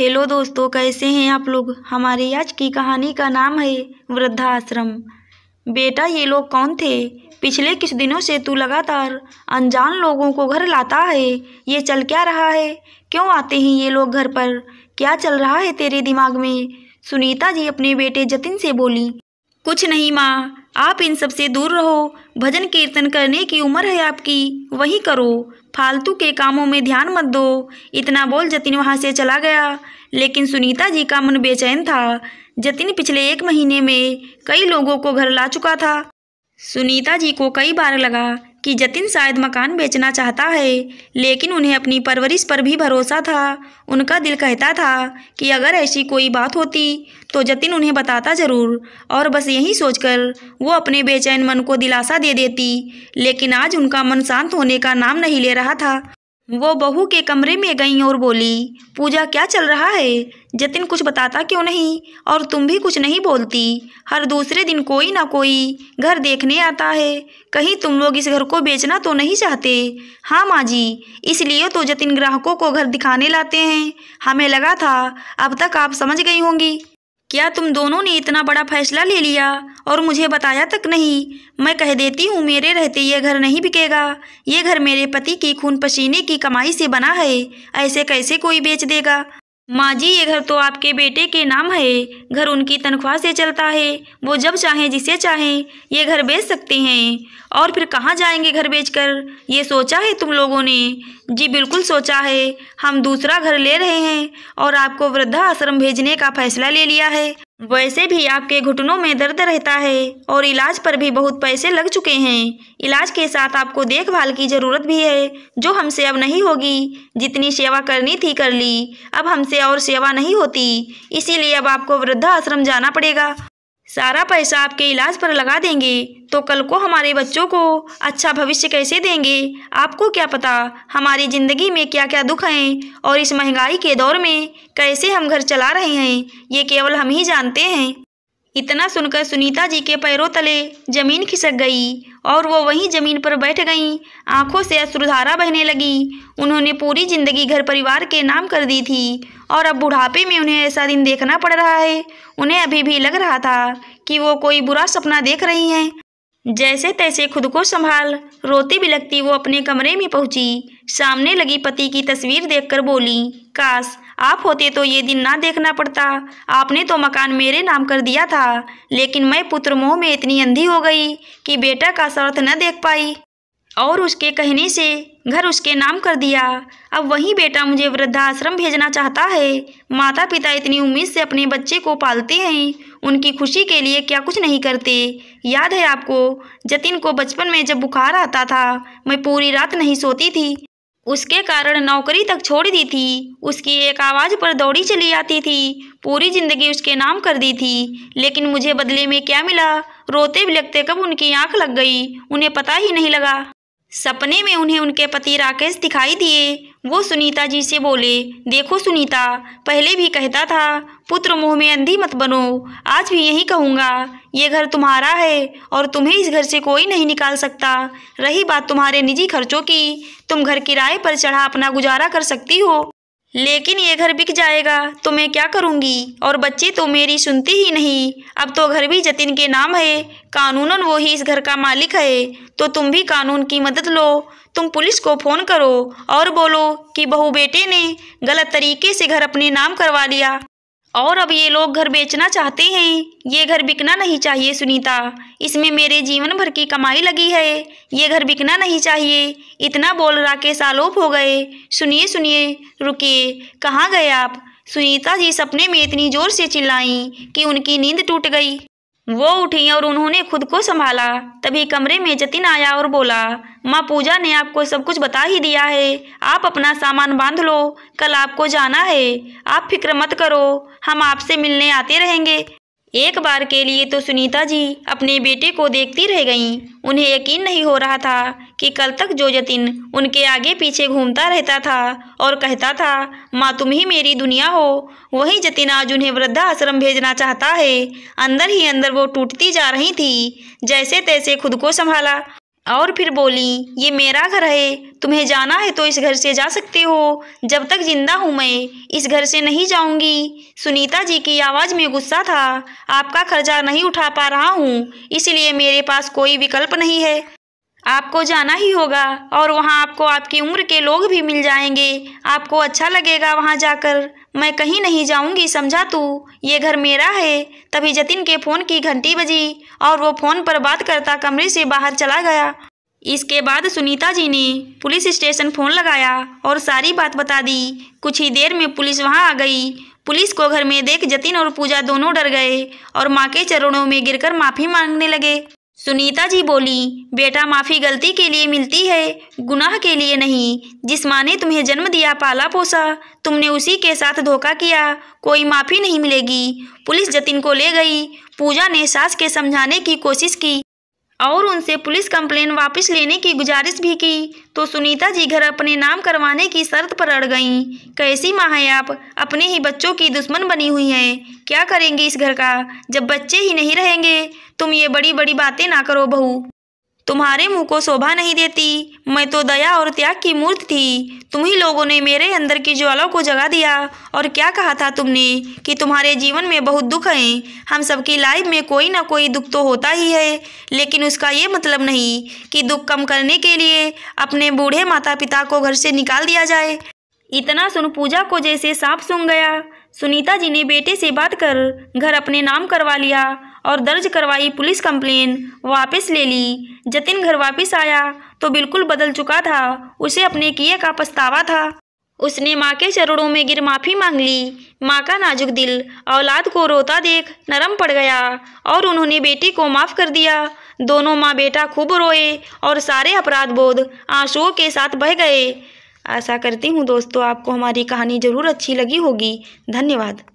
hello दोस्तों कैसे हैं आप लोग हमारी आज की कहानी का नाम है वृद्धाश्रम बेटा ये लोग कौन थे पिछले कुछ दिनों से तू लगातार अनजान लोगों को घर लाता है ये चल क्या रहा है क्यों आते हैं ये लोग घर पर क्या चल रहा है तेरे दिमाग में सुनीता जी अपने बेटे जतिन से बोली कुछ नहीं माँ आप इन सबसे दूर रहो भजन कीर्तन करने की उम्र है आपकी वही करो फालतू के कामों में ध्यान मत दो इतना बोल जतिन वहाँ से चला गया लेकिन सुनीता जी का मन बेचैन था जतिन पिछले एक महीने में कई लोगों को घर ला चुका था सुनीता जी को कई बार लगा कि जतिन शायद मकान बेचना चाहता है लेकिन उन्हें अपनी परवरिश पर भी भरोसा था उनका दिल कहता था कि अगर ऐसी कोई बात होती तो जतिन उन्हें बताता ज़रूर और बस यही सोचकर वो अपने बेचैन मन को दिलासा दे देती लेकिन आज उनका मन शांत होने का नाम नहीं ले रहा था वो बहू के कमरे में गई और बोली पूजा क्या चल रहा है जतिन कुछ बताता क्यों नहीं और तुम भी कुछ नहीं बोलती हर दूसरे दिन कोई ना कोई घर देखने आता है कहीं तुम लोग इस घर को बेचना तो नहीं चाहते हाँ माँ जी इसलिए तो जतिन ग्राहकों को घर दिखाने लाते हैं हमें लगा था अब तक आप समझ गई होंगी क्या तुम दोनों ने इतना बड़ा फैसला ले लिया और मुझे बताया तक नहीं मैं कह देती हूँ मेरे रहते ये घर नहीं बिकेगा ये घर मेरे पति की खून पसीने की कमाई से बना है ऐसे कैसे कोई बेच देगा माँ जी ये घर तो आपके बेटे के नाम है घर उनकी तनख्वाह से चलता है वो जब चाहे जिसे चाहे ये घर बेच सकते हैं और फिर कहाँ जाएंगे घर बेचकर ये सोचा है तुम लोगों ने जी बिल्कुल सोचा है हम दूसरा घर ले रहे हैं और आपको वृद्धा आश्रम भेजने का फैसला ले लिया है वैसे भी आपके घुटनों में दर्द रहता है और इलाज पर भी बहुत पैसे लग चुके हैं इलाज के साथ आपको देखभाल की ज़रूरत भी है जो हमसे अब नहीं होगी जितनी सेवा करनी थी कर ली अब हमसे और सेवा नहीं होती इसीलिए अब आपको वृद्धा आश्रम जाना पड़ेगा सारा पैसा आपके इलाज पर लगा देंगे तो कल को हमारे बच्चों को अच्छा भविष्य कैसे देंगे आपको क्या पता हमारी ज़िंदगी में क्या क्या दुख हैं और इस महंगाई के दौर में कैसे हम घर चला रहे हैं ये केवल हम ही जानते हैं इतना सुनकर सुनीता जी के पैरों तले जमीन खिसक गई और वो वहीं जमीन पर बैठ गईं आंखों से अश्रुधारा बहने लगी उन्होंने पूरी जिंदगी घर परिवार के नाम कर दी थी और अब बुढ़ापे में उन्हें ऐसा दिन देखना पड़ रहा है उन्हें अभी भी लग रहा था कि वो कोई बुरा सपना देख रही हैं जैसे तैसे खुद को संभाल रोती बिलकती वो अपने कमरे में पहुंची सामने लगी पति की तस्वीर देखकर बोली काश आप होते तो ये दिन ना देखना पड़ता आपने तो मकान मेरे नाम कर दिया था लेकिन मैं पुत्र मोह में इतनी अंधी हो गई कि बेटा का सर्थ न देख पाई और उसके कहने से घर उसके नाम कर दिया अब वही बेटा मुझे वृद्धाश्रम भेजना चाहता है माता पिता इतनी उम्मीद से अपने बच्चे को पालते हैं उनकी खुशी के लिए क्या कुछ नहीं करते याद है आपको जतिन को बचपन में जब बुखार आता था मैं पूरी रात नहीं सोती थी उसके कारण नौकरी तक छोड़ दी थी उसकी एक आवाज़ पर दौड़ी चली आती थी पूरी ज़िंदगी उसके नाम कर दी थी लेकिन मुझे बदले में क्या मिला रोते लगते कब उनकी आंख लग गई उन्हें पता ही नहीं लगा सपने में उन्हें उनके पति राकेश दिखाई दिए वो सुनीता जी से बोले देखो सुनीता पहले भी कहता था पुत्र मोह में अंधी मत बनो आज भी यही कहूँगा ये घर तुम्हारा है और तुम्हें इस घर से कोई नहीं निकाल सकता रही बात तुम्हारे निजी खर्चों की तुम घर किराए पर चढ़ा अपना गुजारा कर सकती हो लेकिन ये घर बिक जाएगा तो मैं क्या करूँगी और बच्चे तो मेरी सुनती ही नहीं अब तो घर भी जतिन के नाम है कानूनन वो ही इस घर का मालिक है तो तुम भी कानून की मदद लो तुम पुलिस को फ़ोन करो और बोलो कि बहू बेटे ने गलत तरीके से घर अपने नाम करवा लिया और अब ये लोग घर बेचना चाहते हैं ये घर बिकना नहीं चाहिए सुनीता इसमें मेरे जीवन भर की कमाई लगी है ये घर बिकना नहीं चाहिए इतना बोल रहा के सालोप हो गए सुनिए सुनिए रुकिए कहाँ गए आप सुनीता जी सपने में इतनी जोर से चिल्लाईं कि उनकी नींद टूट गई वो उठी और उन्होंने खुद को संभाला तभी कमरे में जतिन आया और बोला माँ पूजा ने आपको सब कुछ बता ही दिया है आप अपना सामान बांध लो कल आपको जाना है आप फिक्र मत करो हम आपसे मिलने आते रहेंगे एक बार के लिए तो सुनीता जी अपने बेटे को देखती रह गईं उन्हें यकीन नहीं हो रहा था कि कल तक जो जतिन उनके आगे पीछे घूमता रहता था और कहता था माँ तुम ही मेरी दुनिया हो वही जतिन आज उन्हें वृद्धा आश्रम भेजना चाहता है अंदर ही अंदर वो टूटती जा रही थी जैसे तैसे खुद को संभाला और फिर बोली ये मेरा घर है तुम्हें जाना है तो इस घर से जा सकते हो जब तक जिंदा हूँ मैं इस घर से नहीं जाऊँगी सुनीता जी की आवाज़ में गुस्सा था आपका खर्चा नहीं उठा पा रहा हूँ इसलिए मेरे पास कोई विकल्प नहीं है आपको जाना ही होगा और वहाँ आपको आपकी उम्र के लोग भी मिल जाएंगे आपको अच्छा लगेगा वहाँ जाकर मैं कहीं नहीं जाऊँगी समझा तू ये घर मेरा है तभी जतिन के फ़ोन की घंटी बजी और वो फ़ोन पर बात करता कमरे से बाहर चला गया इसके बाद सुनीता जी ने पुलिस स्टेशन फ़ोन लगाया और सारी बात बता दी कुछ ही देर में पुलिस वहाँ आ गई पुलिस को घर में देख जतिन और पूजा दोनों डर गए और माँ के चरणों में गिरकर माफ़ी मांगने लगे सुनीता जी बोली बेटा माफ़ी गलती के लिए मिलती है गुनाह के लिए नहीं जिस माँ ने तुम्हें जन्म दिया पाला पोसा तुमने उसी के साथ धोखा किया कोई माफ़ी नहीं मिलेगी पुलिस जतिन को ले गई पूजा ने सास के समझाने की कोशिश की और उनसे पुलिस कंप्लेन वापस लेने की गुजारिश भी की तो सुनीता जी घर अपने नाम करवाने की शर्त पर अड़ गईं कैसी माँ है आप अपने ही बच्चों की दुश्मन बनी हुई हैं क्या करेंगे इस घर का जब बच्चे ही नहीं रहेंगे तुम ये बड़ी बड़ी बातें ना करो बहू तुम्हारे मुंह को शोभा नहीं देती मैं तो दया और त्याग की मूर्त थी तुम ही लोगों ने मेरे अंदर की ज्वाला को जगा दिया और क्या कहा था तुमने कि तुम्हारे जीवन में बहुत दुख हैं हम सबकी लाइफ में कोई ना कोई दुख तो होता ही है लेकिन उसका ये मतलब नहीं कि दुख कम करने के लिए अपने बूढ़े माता पिता को घर से निकाल दिया जाए इतना सुन पूजा को जैसे सांप सुन गया सुनीता जी ने बेटे से बात कर घर अपने नाम करवा लिया और दर्ज करवाई पुलिस कंप्लेन वापस ले ली जतिन घर वापस आया तो बिल्कुल बदल चुका था उसे अपने किए का पछतावा था उसने माँ के चरणों में गिर माफ़ी मांग ली माँ का नाजुक दिल औलाद को रोता देख नरम पड़ गया और उन्होंने बेटी को माफ़ कर दिया दोनों माँ बेटा खूब रोए और सारे अपराध बोध आंसुओं के साथ बह गए आशा करती हूँ दोस्तों आपको हमारी कहानी ज़रूर अच्छी लगी होगी धन्यवाद